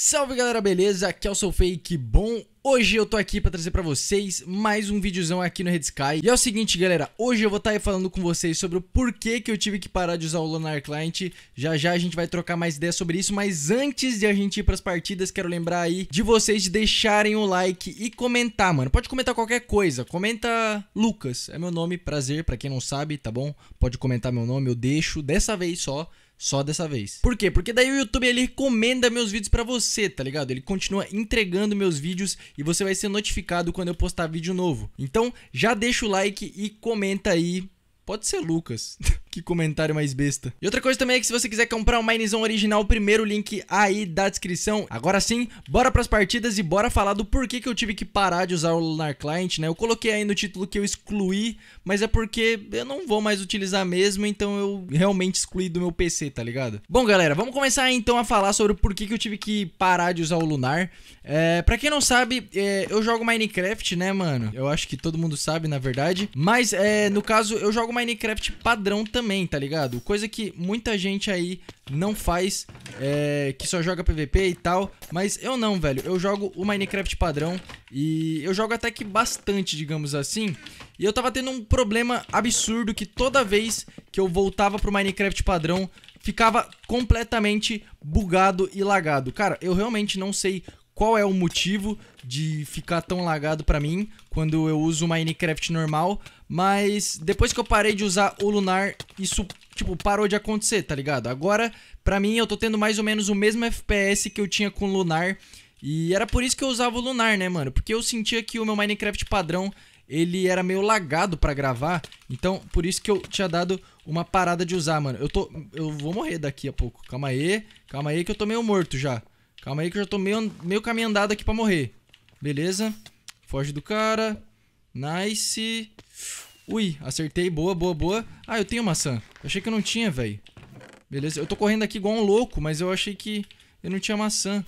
Salve galera, beleza? Aqui é o Sou Fake, bom? Hoje eu tô aqui pra trazer pra vocês mais um videozão aqui no Red Sky E é o seguinte galera, hoje eu vou estar tá falando com vocês sobre o porquê que eu tive que parar de usar o Lunar Client Já já a gente vai trocar mais ideias sobre isso Mas antes de a gente ir pras partidas, quero lembrar aí de vocês de deixarem o like e comentar, mano Pode comentar qualquer coisa, comenta Lucas, é meu nome, prazer pra quem não sabe, tá bom? Pode comentar meu nome, eu deixo, dessa vez só só dessa vez. Por quê? Porque daí o YouTube ele recomenda meus vídeos para você, tá ligado? Ele continua entregando meus vídeos e você vai ser notificado quando eu postar vídeo novo. Então, já deixa o like e comenta aí. Pode ser Lucas. Que comentário mais besta. E outra coisa também é que se você quiser comprar o Minezão original, o primeiro link aí da descrição. Agora sim, bora pras partidas e bora falar do porquê que eu tive que parar de usar o Lunar Client, né? Eu coloquei aí no título que eu excluí, mas é porque eu não vou mais utilizar mesmo, então eu realmente excluí do meu PC, tá ligado? Bom, galera, vamos começar então a falar sobre o porquê que eu tive que parar de usar o Lunar. É, pra quem não sabe, é, eu jogo Minecraft, né, mano? Eu acho que todo mundo sabe, na verdade. Mas, é, no caso, eu jogo Minecraft padrão também também, tá ligado? Coisa que muita gente aí não faz, é, que só joga PVP e tal. Mas eu não, velho. Eu jogo o Minecraft padrão e eu jogo até que bastante, digamos assim. E eu tava tendo um problema absurdo que toda vez que eu voltava pro Minecraft padrão, ficava completamente bugado e lagado. Cara, eu realmente não sei qual é o motivo de ficar tão lagado pra mim quando eu uso o Minecraft normal, mas depois que eu parei de usar o lunar, isso, tipo, parou de acontecer, tá ligado? Agora, pra mim, eu tô tendo mais ou menos o mesmo FPS que eu tinha com o lunar. E era por isso que eu usava o lunar, né, mano? Porque eu sentia que o meu Minecraft padrão, ele era meio lagado pra gravar. Então, por isso que eu tinha dado uma parada de usar, mano. Eu tô... Eu vou morrer daqui a pouco. Calma aí. Calma aí que eu tô meio morto já. Calma aí que eu já tô meio, meio caminhando aqui pra morrer. Beleza. Foge do cara. Nice. Ui, acertei. Boa, boa, boa. Ah, eu tenho maçã. Eu achei que eu não tinha, velho. Beleza. Eu tô correndo aqui igual um louco, mas eu achei que eu não tinha maçã.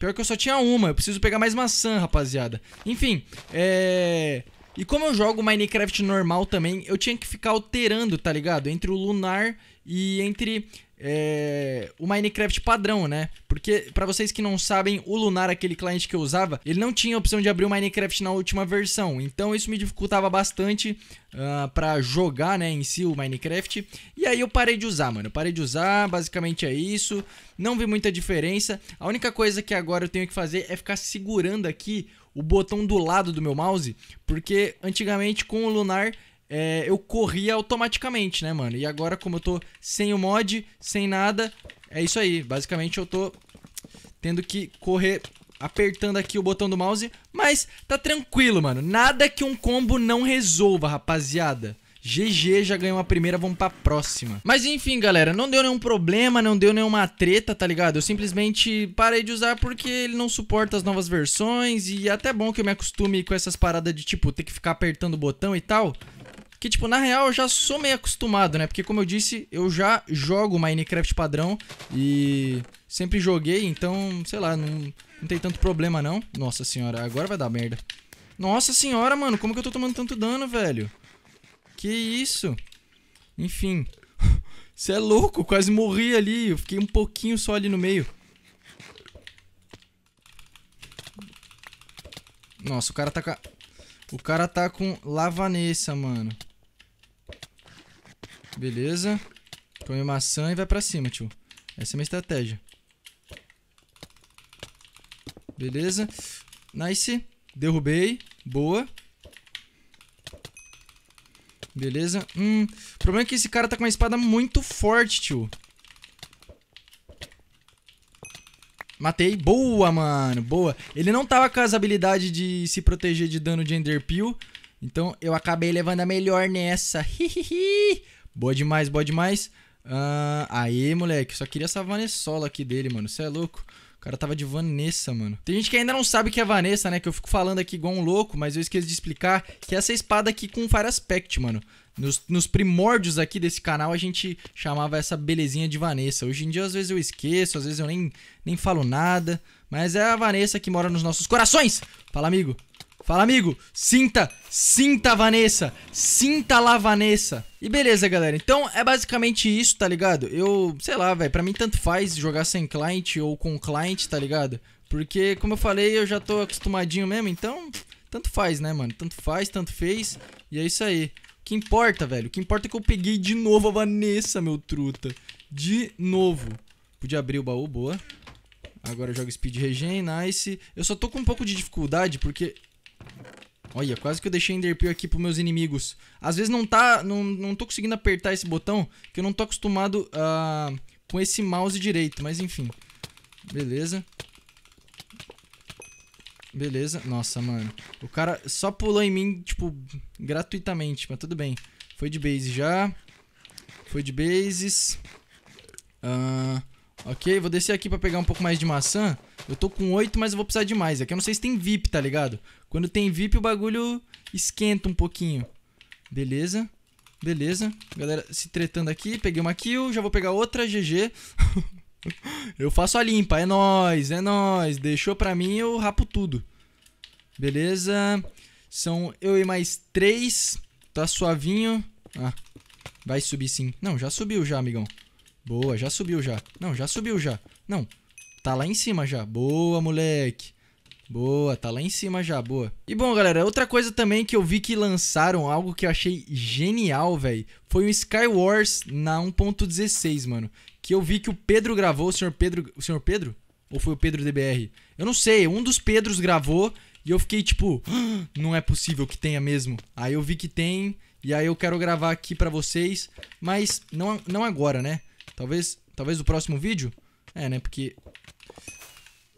Pior que eu só tinha uma. Eu preciso pegar mais maçã, rapaziada. Enfim, é... E como eu jogo Minecraft normal também, eu tinha que ficar alterando, tá ligado? Entre o lunar e entre é, o Minecraft padrão, né? Porque, para vocês que não sabem, o Lunar, aquele cliente que eu usava, ele não tinha a opção de abrir o Minecraft na última versão. Então isso me dificultava bastante uh, ah, para jogar, né, em si o Minecraft. E aí eu parei de usar, mano. Eu parei de usar, basicamente é isso. Não vi muita diferença. A única coisa que agora eu tenho que fazer é ficar segurando aqui o botão do lado do meu mouse, porque antigamente com o Lunar é, eu corria automaticamente, né, mano? E agora, como eu tô sem o mod, sem nada, é isso aí. Basicamente, eu tô tendo que correr apertando aqui o botão do mouse. Mas tá tranquilo, mano. Nada que um combo não resolva, rapaziada. GG, já ganhou uma primeira, vamos pra próxima. Mas enfim, galera, não deu nenhum problema, não deu nenhuma treta, tá ligado? Eu simplesmente parei de usar porque ele não suporta as novas versões e é até bom que eu me acostume com essas paradas de, tipo, ter que ficar apertando o botão e tal. Que, tipo, na real eu já sou meio acostumado, né? Porque, como eu disse, eu já jogo Minecraft padrão e sempre joguei, então, sei lá, não, não tem tanto problema não. Nossa senhora, agora vai dar merda. Nossa senhora, mano, como que eu tô tomando tanto dano, velho? Que isso? Enfim. Você é louco, quase morri ali. Eu fiquei um pouquinho só ali no meio. Nossa, o cara tá com... O cara tá com lavanessa, mano. Beleza. Come maçã e vai pra cima, tio. Essa é a minha estratégia. Beleza. Nice. Derrubei. Boa. Beleza. Hum. O problema é que esse cara tá com uma espada muito forte, tio. Matei. Boa, mano. Boa. Ele não tava com as habilidades de se proteger de dano de Ender Então eu acabei levando a melhor nessa. Hihihi. Boa demais, boa demais. Ah, aí, moleque, só queria essa Vanessola aqui dele, mano. Você é louco? O cara tava de Vanessa, mano. Tem gente que ainda não sabe que é Vanessa, né? Que eu fico falando aqui igual um louco, mas eu esqueço de explicar que é essa espada aqui com Fire Aspect, mano. Nos, nos, primórdios aqui desse canal, a gente chamava essa belezinha de Vanessa. Hoje em dia, às vezes eu esqueço, às vezes eu nem, nem falo nada. Mas é a Vanessa que mora nos nossos corações. Fala, amigo. Fala, amigo. Sinta, sinta, Vanessa. Sinta lá, Vanessa. E beleza, galera. Então, é basicamente isso, tá ligado? Eu, sei lá, velho. Pra mim, tanto faz jogar sem client ou com client, tá ligado? Porque, como eu falei, eu já tô acostumadinho mesmo. Então, tanto faz, né, mano? Tanto faz, tanto fez. E é isso aí. O que importa, velho? O que importa é que eu peguei de novo a Vanessa, meu truta. De novo. Podia abrir o baú, boa. Agora eu jogo Speed Regen, nice. Eu só tô com um pouco de dificuldade, porque Olha, quase que eu deixei Enderpeel aqui pros meus inimigos. Às vezes não tá... Não, não tô conseguindo apertar esse botão, que eu não tô acostumado uh, com esse mouse direito, mas enfim. Beleza. Beleza. Nossa, mano. O cara só pulou em mim, tipo, gratuitamente, mas tudo bem. Foi de base já. Foi de bases. Uh, ok, vou descer aqui pra pegar um pouco mais de maçã. Eu tô com 8, mas eu vou precisar de mais. Aqui é eu não sei se tem VIP, tá ligado? Quando tem VIP, o bagulho esquenta um pouquinho. Beleza. Beleza. Galera se tretando aqui. Peguei uma kill. Já vou pegar outra. GG. eu faço a limpa. É nóis. É nóis. Deixou pra mim, eu rapo tudo. Beleza. São eu e mais três. Tá suavinho. Ah, vai subir sim. Não, já subiu já, amigão. Boa, já subiu já. Não, já subiu já. Não, tá lá em cima já. Boa, moleque. Boa, tá lá em cima já, boa. E bom, galera, outra coisa também que eu vi que lançaram, algo que eu achei genial, velho, foi o Skywars na 1.16, mano. Que eu vi que o Pedro gravou, o senhor Pedro. O senhor Pedro? Ou foi o Pedro DBR? Eu não sei, um dos Pedros gravou e eu fiquei tipo, ah, não é possível que tenha mesmo. Aí eu vi que tem, e aí eu quero gravar aqui pra vocês, mas não, não agora, né? Talvez, talvez o próximo vídeo? É, né? Porque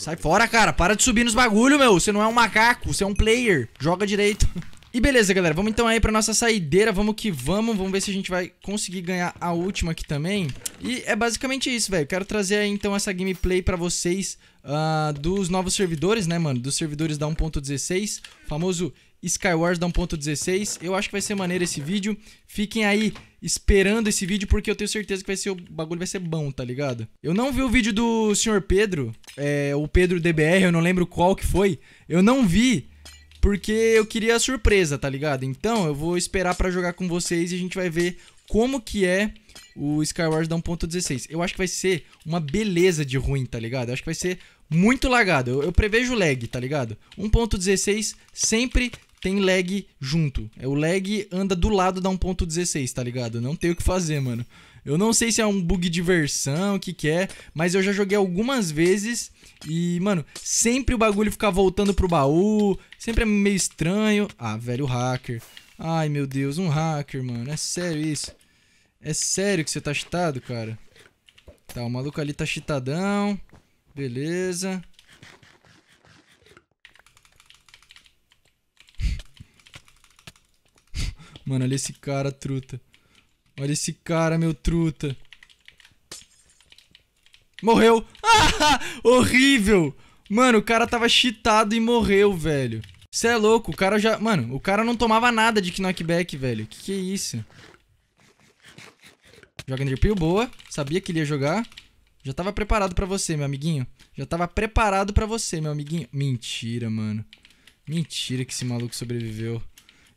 Sai fora, cara. Para de subir nos bagulho, meu. Você não é um macaco, você é um player. Joga direito. E beleza, galera. Vamos então aí pra nossa saideira. Vamos que vamos. Vamos ver se a gente vai conseguir ganhar a última aqui também. E é basicamente isso, velho. Quero trazer aí então essa gameplay pra vocês uh, dos novos servidores, né, mano? Dos servidores da 1.16. Famoso Skywars da 1.16. Eu acho que vai ser maneiro esse vídeo. Fiquem aí esperando esse vídeo, porque eu tenho certeza que vai ser, o bagulho vai ser bom, tá ligado? Eu não vi o vídeo do senhor Pedro, é, o Pedro DBR, eu não lembro qual que foi. Eu não vi, porque eu queria a surpresa, tá ligado? Então eu vou esperar para jogar com vocês e a gente vai ver como que é o Skywars da 1.16. Eu acho que vai ser uma beleza de ruim, tá ligado? Eu acho que vai ser muito lagado. Eu, eu prevejo lag, tá ligado? 1.16 sempre tem lag junto. É, o lag anda do lado da 1.16, tá ligado? Não tem o que fazer, mano. Eu não sei se é um bug de versão, o que que é, mas eu já joguei algumas vezes e, mano, sempre o bagulho fica voltando pro baú, sempre é meio estranho. Ah, velho hacker. Ai, meu Deus, um hacker, mano. É sério isso? É sério que você tá cheatado, cara? Tá, o maluco ali tá cheatadão. Beleza. Mano, olha esse cara, truta. Olha esse cara, meu truta. Morreu. Ah, horrível. Mano, o cara tava cheatado e morreu, velho. Cê é louco, o cara já... Mano, o cara não tomava nada de knockback, velho. Que que é isso? Joga Enderpeel, boa. Sabia que ele ia jogar. Já tava preparado pra você, meu amiguinho. Já tava preparado pra você, meu amiguinho. Mentira, mano. Mentira que esse maluco sobreviveu.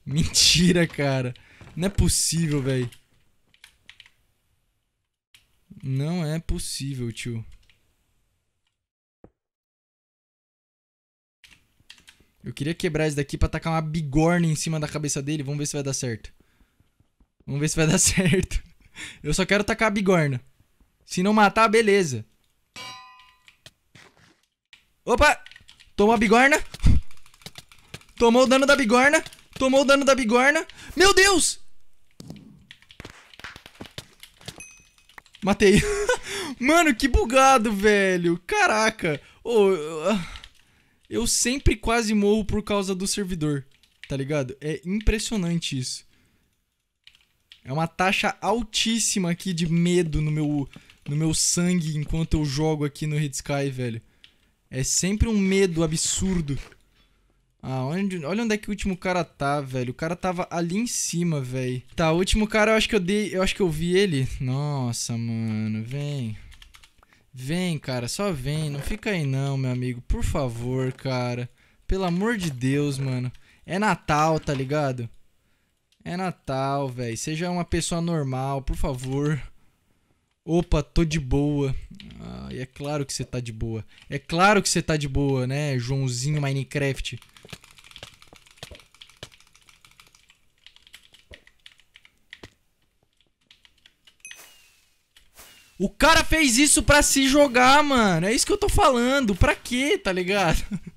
Mentira, cara. Não é possível, velho. Não é possível, tio. Eu queria quebrar esse daqui pra tacar uma bigorna em cima da cabeça dele. Vamos ver se vai dar certo. Vamos ver se vai dar certo. Eu só quero tacar a bigorna. Se não matar, beleza. Opa! Tomou a bigorna. Tomou o dano da bigorna. Tomou o dano da bigorna. Meu Deus! Matei. Mano, que bugado, velho. Caraca. Oh, eu sempre quase morro por causa do servidor. Tá ligado? É impressionante isso. É uma taxa altíssima aqui de medo no meu, no meu sangue enquanto eu jogo aqui no Red Sky, velho. É sempre um medo absurdo. Ah, onde, olha onde é que o último cara tá, velho. O cara tava ali em cima, velho. Tá, o último cara eu acho que eu dei. Eu acho que eu vi ele. Nossa, mano, vem. Vem, cara, só vem. Não fica aí não, meu amigo. Por favor, cara. Pelo amor de Deus, mano. É Natal, tá ligado? É Natal, velho. Seja uma pessoa normal, por favor. Opa, tô de boa. Ah, é claro que você tá de boa. É claro que você tá de boa, né, Joãozinho Minecraft? O cara fez isso pra se jogar, mano. É isso que eu tô falando. Pra quê, tá ligado?